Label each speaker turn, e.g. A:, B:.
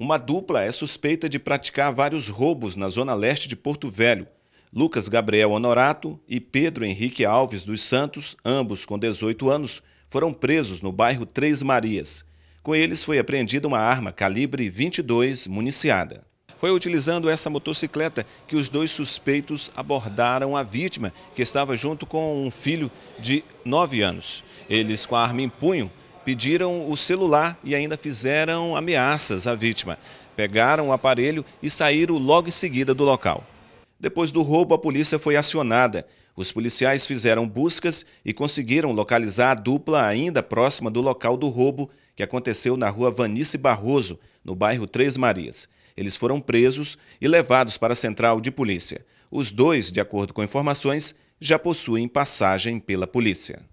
A: Uma dupla é suspeita de praticar vários roubos na zona leste de Porto Velho. Lucas Gabriel Honorato e Pedro Henrique Alves dos Santos, ambos com 18 anos, foram presos no bairro Três Marias. Com eles foi apreendida uma arma calibre 22 municiada. Foi utilizando essa motocicleta que os dois suspeitos abordaram a vítima, que estava junto com um filho de 9 anos. Eles, com a arma em punho, pediram o celular e ainda fizeram ameaças à vítima. Pegaram o aparelho e saíram logo em seguida do local. Depois do roubo, a polícia foi acionada. Os policiais fizeram buscas e conseguiram localizar a dupla ainda próxima do local do roubo, que aconteceu na rua Vanice Barroso, no bairro Três Marias. Eles foram presos e levados para a central de polícia. Os dois, de acordo com informações, já possuem passagem pela polícia.